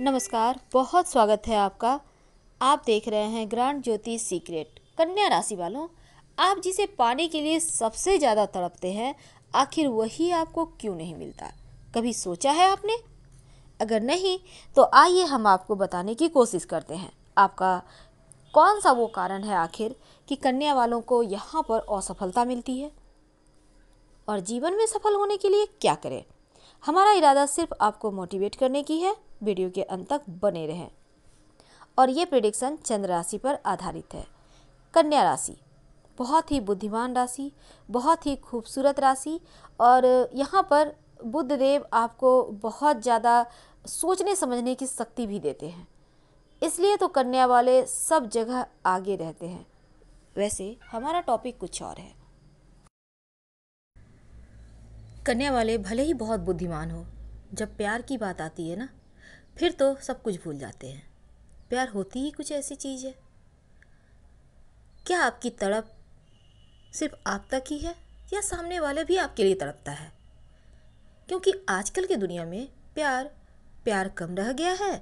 नमस्कार बहुत स्वागत है आपका आप देख रहे हैं ग्रांड ज्योति सीक्रेट कन्या राशि वालों आप जिसे पाने के लिए सबसे ज़्यादा तड़पते हैं आखिर वही आपको क्यों नहीं मिलता कभी सोचा है आपने अगर नहीं तो आइए हम आपको बताने की कोशिश करते हैं आपका कौन सा वो कारण है आखिर कि कन्या वालों को यहाँ पर असफलता मिलती है और जीवन में सफल होने के लिए क्या करें हमारा इरादा सिर्फ आपको मोटिवेट करने की है वीडियो के अंत तक बने रहें और ये प्रिडिक्शन चंद्र राशि पर आधारित है कन्या राशि बहुत ही बुद्धिमान राशि बहुत ही खूबसूरत राशि और यहाँ पर बुद्ध देव आपको बहुत ज़्यादा सोचने समझने की शक्ति भी देते हैं इसलिए तो कन्या वाले सब जगह आगे रहते हैं वैसे हमारा टॉपिक कुछ और है कन्या वाले भले ही बहुत बुद्धिमान हो जब प्यार की बात आती है ना फिर तो सब कुछ भूल जाते हैं प्यार होती ही कुछ ऐसी चीज़ है क्या आपकी तड़प सिर्फ आप तक ही है या सामने वाले भी आपके लिए तड़पता है क्योंकि आजकल की दुनिया में प्यार प्यार कम रह गया है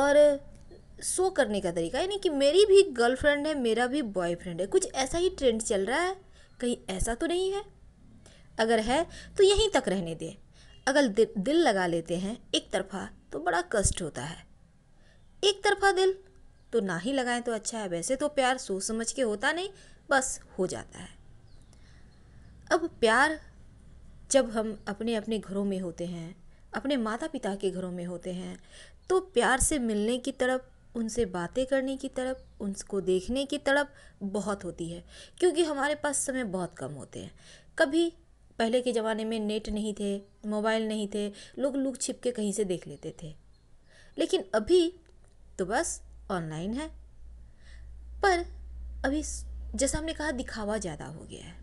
और सो करने का तरीका यानी कि मेरी भी गर्लफ्रेंड है मेरा भी बॉयफ्रेंड है कुछ ऐसा ही ट्रेंड चल रहा है कहीं ऐसा तो नहीं है अगर है तो यहीं तक रहने दें अगर दिल लगा लेते हैं एक तरफा तो बड़ा कष्ट होता है एक तरफा दिल तो ना ही लगाएं तो अच्छा है वैसे तो प्यार सोच समझ के होता नहीं बस हो जाता है अब प्यार जब हम अपने अपने घरों में होते हैं अपने माता पिता के घरों में होते हैं तो प्यार से मिलने की तरफ उनसे बातें करने की तरफ उनको देखने की तरफ बहुत होती है क्योंकि हमारे पास समय बहुत कम होते हैं कभी पहले के ज़माने में नेट नहीं थे मोबाइल नहीं थे लोग लुक छिप के कहीं से देख लेते थे लेकिन अभी तो बस ऑनलाइन है पर अभी जैसा हमने कहा दिखावा ज़्यादा हो गया है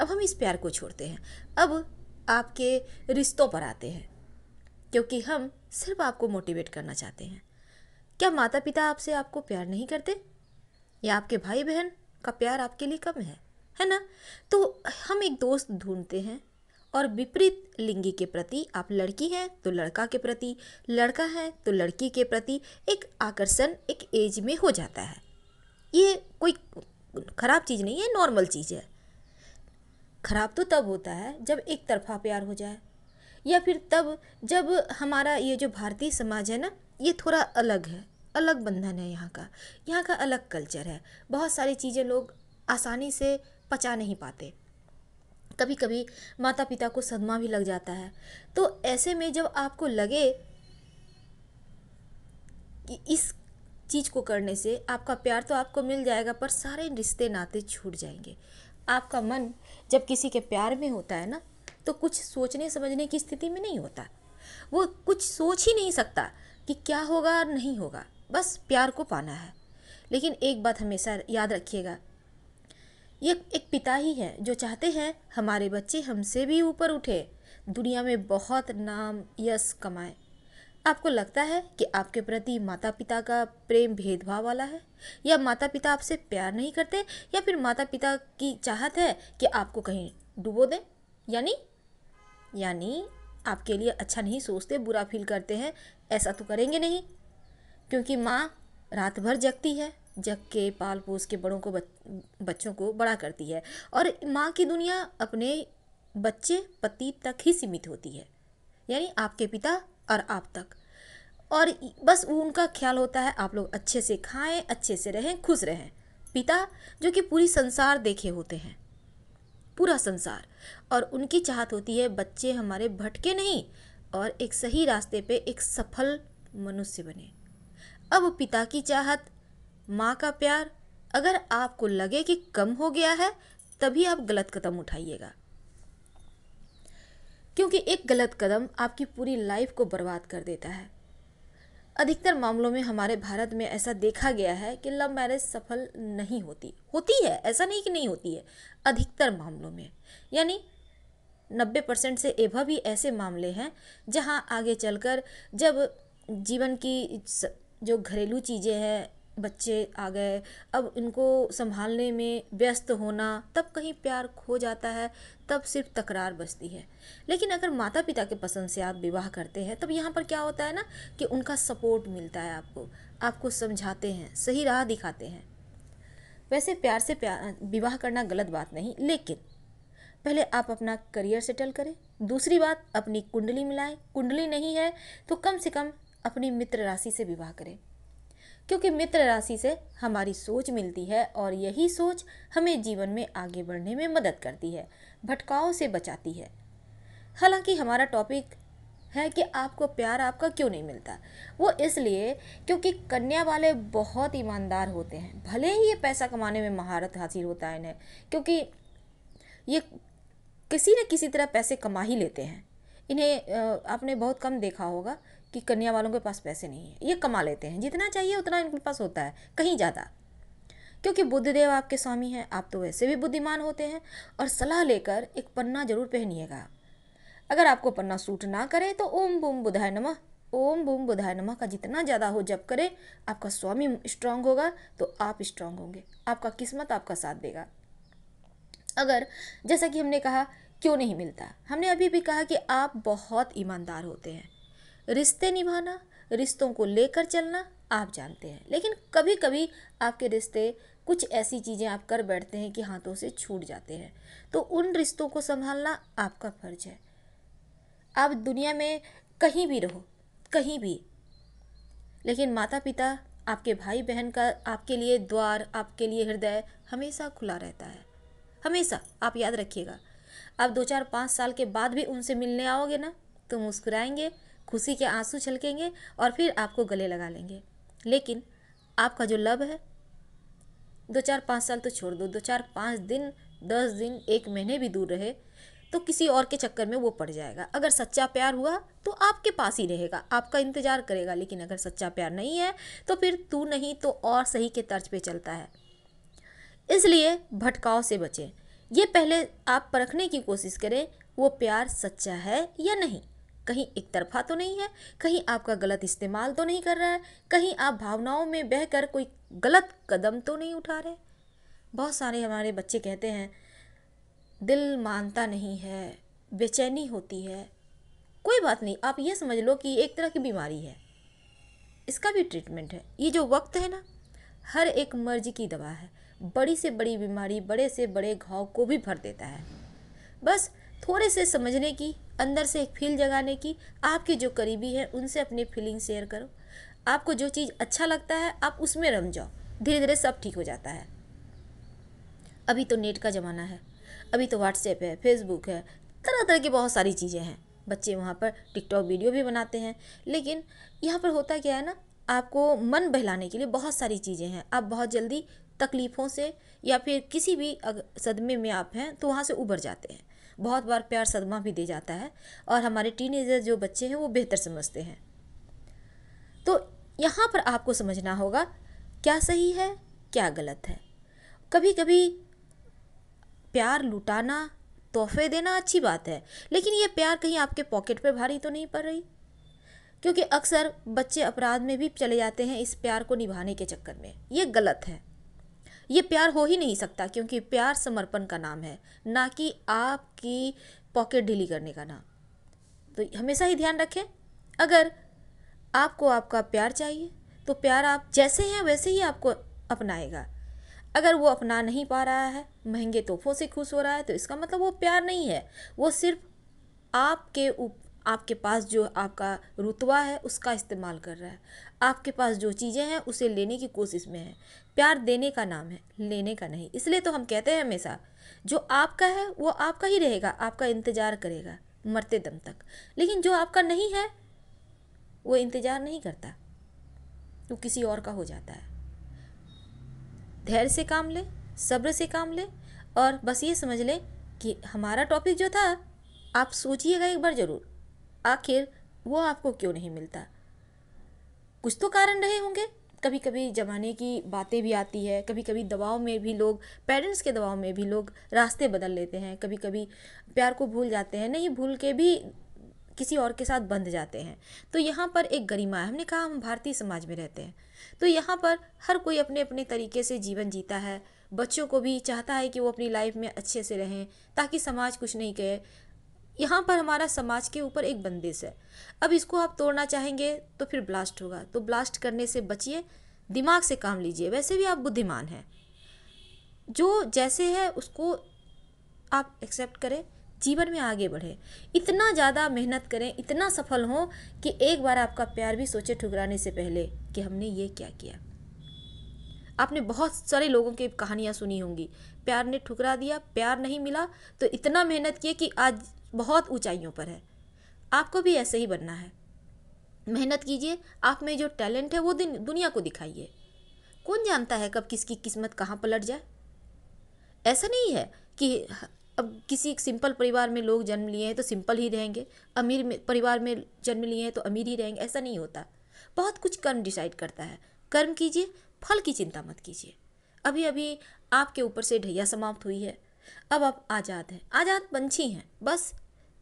अब हम इस प्यार को छोड़ते हैं अब आपके रिश्तों पर आते हैं क्योंकि हम सिर्फ आपको मोटिवेट करना चाहते हैं क्या माता पिता आपसे आपको प्यार नहीं करते या आपके भाई बहन का प्यार आपके लिए कम है है ना तो हम एक दोस्त ढूंढते हैं और विपरीत लिंगी के प्रति आप लड़की हैं तो लड़का के प्रति लड़का है तो लड़की के प्रति एक आकर्षण एक एज में हो जाता है ये कोई ख़राब चीज़ नहीं है नॉर्मल चीज़ है ख़राब तो तब होता है जब एक तरफा प्यार हो जाए या फिर तब जब हमारा ये जो भारतीय समाज है ना ये थोड़ा अलग है अलग बंधन है यहाँ का यहाँ का अलग कल्चर है बहुत सारी चीज़ें लोग आसानी से पचा नहीं पाते कभी कभी माता पिता को सदमा भी लग जाता है तो ऐसे में जब आपको लगे कि इस चीज़ को करने से आपका प्यार तो आपको मिल जाएगा पर सारे रिश्ते नाते छूट जाएंगे आपका मन जब किसी के प्यार में होता है ना तो कुछ सोचने समझने की स्थिति में नहीं होता वो कुछ सोच ही नहीं सकता कि क्या होगा और नहीं होगा बस प्यार को पाना है लेकिन एक बात हमेशा याद रखिएगा ये एक पिता ही हैं जो चाहते हैं हमारे बच्चे हमसे भी ऊपर उठे दुनिया में बहुत नाम यश कमाएं आपको लगता है कि आपके प्रति माता पिता का प्रेम भेदभाव वाला है या माता पिता आपसे प्यार नहीं करते या फिर माता पिता की चाहत है कि आपको कहीं डुबो दें यानी यानी आपके लिए अच्छा नहीं सोचते बुरा फील करते हैं ऐसा तो करेंगे नहीं क्योंकि माँ रात भर जगती है जग के पाल पोस के बड़ों को बच्चों को बड़ा करती है और माँ की दुनिया अपने बच्चे पति तक ही सीमित होती है यानी आपके पिता और आप तक और बस उनका ख्याल होता है आप लोग अच्छे से खाएं अच्छे से रहें खुश रहें पिता जो कि पूरी संसार देखे होते हैं पूरा संसार और उनकी चाहत होती है बच्चे हमारे भटके नहीं और एक सही रास्ते पे एक सफल मनुष्य बने अब पिता की चाहत माँ का प्यार अगर आपको लगे कि कम हो गया है तभी आप गलत कदम उठाइएगा क्योंकि एक गलत कदम आपकी पूरी लाइफ को बर्बाद कर देता है अधिकतर मामलों में हमारे भारत में ऐसा देखा गया है कि लव मैरिज सफल नहीं होती होती है ऐसा नहीं कि नहीं होती है अधिकतर मामलों में यानी नब्बे परसेंट से एभव भी ऐसे मामले हैं जहां आगे चलकर जब जीवन की जो घरेलू चीज़ें हैं बच्चे आ गए अब इनको संभालने में व्यस्त होना तब कहीं प्यार खो जाता है तब सिर्फ तकरार बचती है लेकिन अगर माता पिता के पसंद से आप विवाह करते हैं तब यहाँ पर क्या होता है ना कि उनका सपोर्ट मिलता है आपको आपको समझाते हैं सही राह दिखाते हैं वैसे प्यार से प्यार विवाह करना गलत बात नहीं लेकिन पहले आप अपना करियर सेटल करें दूसरी बात अपनी कुंडली मिलाएं कुंडली नहीं है तो कम से कम अपनी मित्र राशि से विवाह करें क्योंकि मित्र राशि से हमारी सोच मिलती है और यही सोच हमें जीवन में आगे बढ़ने में मदद करती है भटकाव से बचाती है हालांकि हमारा टॉपिक है कि आपको प्यार आपका क्यों नहीं मिलता वो इसलिए क्योंकि कन्या वाले बहुत ईमानदार होते हैं भले ही ये पैसा कमाने में महारत हासिल होता है इन्हें क्योंकि ये किसी न किसी तरह पैसे कमा ही लेते हैं इन्हें आपने बहुत कम देखा होगा कि कन्या वालों के पास पैसे नहीं है ये कमा लेते हैं जितना चाहिए उतना इनके पास होता है कहीं ज़्यादा क्योंकि बुद्धदेव आपके स्वामी हैं आप तो वैसे भी बुद्धिमान होते हैं और सलाह लेकर एक पन्ना जरूर पहनिएगा अगर आपको पन्ना सूट ना करे तो ओम बुम बुधाय नमः ओम बुम बुधाय नमः का जितना ज़्यादा हो जब करें आपका स्वामी स्ट्रांग होगा तो आप स्ट्रांग होंगे आपका किस्मत आपका साथ देगा अगर जैसा कि हमने कहा क्यों नहीं मिलता हमने अभी भी कहा कि आप बहुत ईमानदार होते हैं रिश्ते निभाना रिश्तों को लेकर चलना आप जानते हैं लेकिन कभी कभी आपके रिश्ते कुछ ऐसी चीज़ें आप कर बैठते हैं कि हाथों से छूट जाते हैं तो उन रिश्तों को संभालना आपका फर्ज है आप दुनिया में कहीं भी रहो कहीं भी लेकिन माता पिता आपके भाई बहन का आपके लिए द्वार आपके लिए हृदय हमेशा खुला रहता है हमेशा आप याद रखिएगा आप दो चार पाँच साल के बाद भी उनसे मिलने आओगे ना तो मुस्कुराएंगे खुशी के आंसू छलकेंगे और फिर आपको गले लगा लेंगे लेकिन आपका जो लव है दो चार पाँच साल तो छोड़ दो दो चार पाँच दिन दस दिन एक महीने भी दूर रहे तो किसी और के चक्कर में वो पड़ जाएगा अगर सच्चा प्यार हुआ तो आपके पास ही रहेगा आपका इंतज़ार करेगा लेकिन अगर सच्चा प्यार नहीं है तो फिर तू नहीं तो और सही के तर्ज पे चलता है इसलिए भटकाव से बचें ये पहले आप परखने की कोशिश करें वो प्यार सच्चा है या नहीं कहीं एक तरफा तो नहीं है कहीं आपका गलत इस्तेमाल तो नहीं कर रहा है कहीं आप भावनाओं में बहकर कोई गलत कदम तो नहीं उठा रहे बहुत सारे हमारे बच्चे कहते हैं दिल मानता नहीं है बेचैनी होती है कोई बात नहीं आप ये समझ लो कि एक तरह की बीमारी है इसका भी ट्रीटमेंट है ये जो वक्त है ना हर एक मर्ज की दवा है बड़ी से बड़ी बीमारी बड़े से बड़े घाव को भी भर देता है बस थोड़े से समझने की अंदर से एक फील जगाने की आपके जो करीबी हैं उनसे अपनी फीलिंग शेयर करो आपको जो चीज़ अच्छा लगता है आप उसमें रम जाओ धीरे धीरे सब ठीक हो जाता है अभी तो नेट का ज़माना है अभी तो व्हाट्सएप है फेसबुक है तरह तरह की बहुत सारी चीज़ें हैं बच्चे वहाँ पर टिकटॉक वीडियो भी बनाते हैं लेकिन यहाँ पर होता क्या है ना आपको मन बहलाने के लिए बहुत सारी चीज़ें हैं आप बहुत जल्दी तकलीफ़ों से या फिर किसी भी सदमे में आप हैं तो वहाँ से उबर जाते हैं बहुत बार प्यार सदमा भी दे जाता है और हमारे टीनेजर जो बच्चे हैं वो बेहतर समझते हैं तो यहाँ पर आपको समझना होगा क्या सही है क्या गलत है कभी कभी प्यार लुटाना तोहफे देना अच्छी बात है लेकिन ये प्यार कहीं आपके पॉकेट पर भारी तो नहीं पड़ रही क्योंकि अक्सर बच्चे अपराध में भी चले जाते हैं इस प्यार को निभाने के चक्कर में ये गलत है ये प्यार हो ही नहीं सकता क्योंकि प्यार समर्पण का नाम है ना कि आपकी पॉकेट ढीली करने का नाम तो हमेशा ही ध्यान रखें अगर आपको आपका प्यार चाहिए तो प्यार आप जैसे हैं वैसे ही आपको अपनाएगा अगर वो अपना नहीं पा रहा है महंगे तोहफों से खुश हो रहा है तो इसका मतलब वो प्यार नहीं है वो सिर्फ आपके ऊपर आपके पास जो आपका रुतबा है उसका इस्तेमाल कर रहा है आपके पास जो चीज़ें हैं उसे लेने की कोशिश में है प्यार देने का नाम है लेने का नहीं इसलिए तो हम कहते हैं हमेशा जो आपका है वो आपका ही रहेगा आपका इंतज़ार करेगा मरते दम तक लेकिन जो आपका नहीं है वो इंतज़ार नहीं करता वो तो किसी और का हो जाता है धैर्य से काम लें सब्र से काम लें और बस ये समझ लें कि हमारा टॉपिक जो था आप सोचिएगा एक बार ज़रूर आखिर वो आपको क्यों नहीं मिलता कुछ तो कारण रहे होंगे कभी कभी ज़माने की बातें भी आती है कभी कभी दबाव में भी लोग पेरेंट्स के दबाव में भी लोग रास्ते बदल लेते हैं कभी कभी प्यार को भूल जाते हैं नहीं भूल के भी किसी और के साथ बंध जाते हैं तो यहाँ पर एक गरिमा है हमने कहा हम भारतीय समाज में रहते हैं तो यहाँ पर हर कोई अपने अपने तरीके से जीवन जीता है बच्चों को भी चाहता है कि वो अपनी लाइफ में अच्छे से रहें ताकि समाज कुछ नहीं कहे यहाँ पर हमारा समाज के ऊपर एक बंदिश है अब इसको आप तोड़ना चाहेंगे तो फिर ब्लास्ट होगा तो ब्लास्ट करने से बचिए दिमाग से काम लीजिए वैसे भी आप बुद्धिमान हैं जो जैसे है उसको आप एक्सेप्ट करें जीवन में आगे बढ़े इतना ज़्यादा मेहनत करें इतना सफल हों कि एक बार आपका प्यार भी सोचे ठुकराने से पहले कि हमने ये क्या किया आपने बहुत सारे लोगों की कहानियाँ सुनी होंगी प्यार ने ठुकरा दिया प्यार नहीं मिला तो इतना मेहनत किया कि आज बहुत ऊंचाइयों पर है आपको भी ऐसे ही बनना है मेहनत कीजिए आप में जो टैलेंट है वो दुनिया को दिखाइए कौन जानता है कब किसकी किस्मत कहाँ पलट जाए ऐसा नहीं है कि अब किसी एक सिंपल परिवार में लोग जन्म लिए हैं तो सिंपल ही रहेंगे अमीर में परिवार में जन्म लिए हैं तो अमीर ही रहेंगे ऐसा नहीं होता बहुत कुछ कर्म डिसाइड करता है कर्म कीजिए फल की चिंता मत कीजिए अभी अभी आपके ऊपर से ढैया समाप्त हुई है अब आप आज़ाद हैं आज़ाद पंछी हैं बस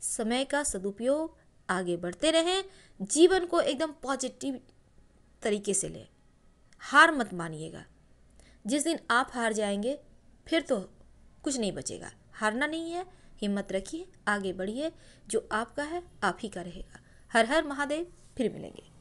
समय का सदुपयोग आगे बढ़ते रहें जीवन को एकदम पॉजिटिव तरीके से लें हार मत मानिएगा जिस दिन आप हार जाएंगे फिर तो कुछ नहीं बचेगा हारना नहीं है हिम्मत रखिए आगे बढ़िए जो आपका है आप ही का रहेगा हर हर महादेव फिर मिलेंगे